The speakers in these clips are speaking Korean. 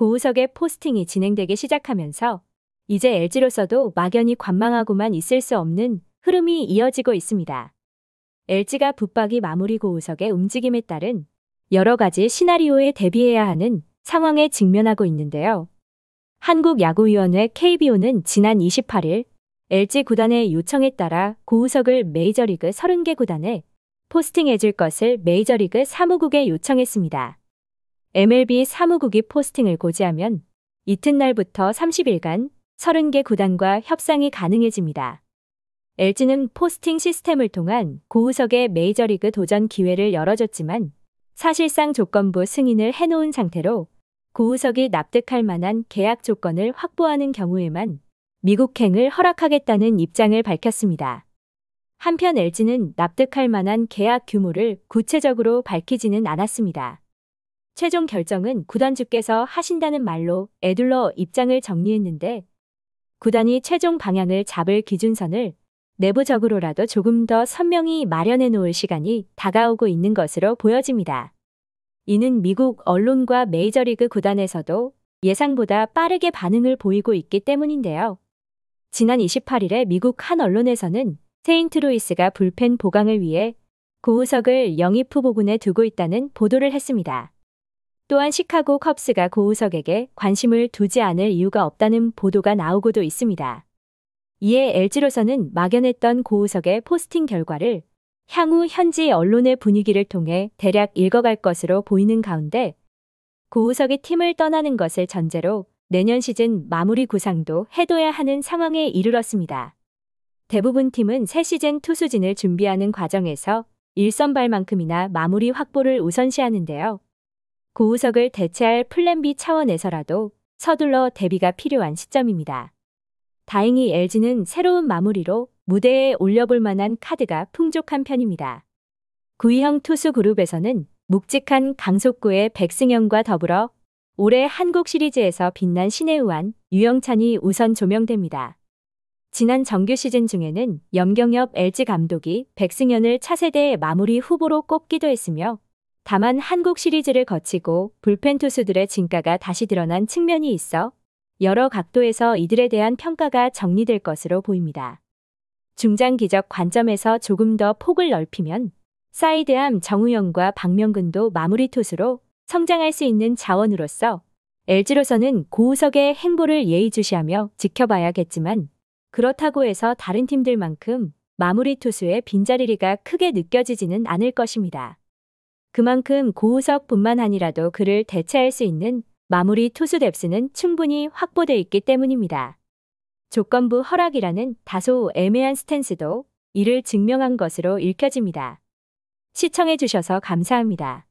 고우석의 포스팅이 진행되기 시작하면서 이제 LG로서도 막연히 관망하고만 있을 수 없는 흐름이 이어지고 있습니다. LG가 붙박이 마무리 고우석의 움직임에 따른 여러 가지 시나리오에 대비해야 하는 상황에 직면하고 있는데요. 한국야구위원회 KBO는 지난 28일 LG 구단의 요청에 따라 고우석을 메이저리그 30개 구단에 포스팅해줄 것을 메이저리그 사무국에 요청했습니다. MLB 사무국이 포스팅을 고지하면 이튿날부터 30일간 30개 구단과 협상이 가능해집니다. LG는 포스팅 시스템을 통한 고우석의 메이저리그 도전 기회를 열어줬지만 사실상 조건부 승인을 해놓은 상태로 고우석이 납득할 만한 계약 조건을 확보하는 경우에만 미국행을 허락하겠다는 입장을 밝혔습니다. 한편 LG는 납득할 만한 계약 규모를 구체적으로 밝히지는 않았습니다. 최종 결정은 구단주께서 하신다는 말로 에둘러 입장을 정리했는데 구단이 최종 방향을 잡을 기준선을 내부적으로라도 조금 더 선명히 마련해 놓을 시간이 다가오고 있는 것으로 보여집니다. 이는 미국 언론과 메이저리그 구단에서도 예상보다 빠르게 반응을 보이고 있기 때문인데요. 지난 28일에 미국 한 언론에서는 세인트루이스가 불펜 보강을 위해 고우석을 영입 후보군에 두고 있다는 보도를 했습니다. 또한 시카고 컵스가 고우석에게 관심을 두지 않을 이유가 없다는 보도가 나오고도 있습니다. 이에 LG로서는 막연했던 고우석의 포스팅 결과를 향후 현지 언론의 분위기를 통해 대략 읽어갈 것으로 보이는 가운데 고우석이 팀을 떠나는 것을 전제로 내년 시즌 마무리 구상도 해둬야 하는 상황에 이르렀습니다. 대부분 팀은 새 시즌 투수진을 준비하는 과정에서 일선발만큼이나 마무리 확보를 우선시하는데요. 고우석을 대체할 플랜 B 차원에서라도 서둘러 대비가 필요한 시점입니다. 다행히 LG는 새로운 마무리로 무대에 올려볼 만한 카드가 풍족한 편입니다. 구이형 투수 그룹에서는 묵직한 강속구의 백승현과 더불어 올해 한국 시리즈에서 빛난 신의우한 유영찬이 우선 조명됩니다. 지난 정규 시즌 중에는 염경엽 LG 감독이 백승현을 차세대 마무리 후보로 꼽기도 했으며 다만 한국 시리즈를 거치고 불펜 투수들의 진가가 다시 드러난 측면이 있어 여러 각도에서 이들에 대한 평가가 정리될 것으로 보입니다. 중장 기적 관점에서 조금 더 폭을 넓히면 사이드암 정우영과 박명근도 마무리 투수로 성장할 수 있는 자원으로서 LG로서는 고우석의 행보를 예의주시하며 지켜봐야겠지만 그렇다고 해서 다른 팀들만큼 마무리 투수의 빈자리가 크게 느껴지지는 않을 것입니다. 그만큼 고우석뿐만 아니라도 그를 대체할 수 있는 마무리 투수 뎁스는 충분히 확보돼 있기 때문입니다. 조건부 허락이라는 다소 애매한 스탠스도 이를 증명한 것으로 읽혀집니다. 시청해 주셔서 감사합니다.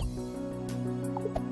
you Thank you.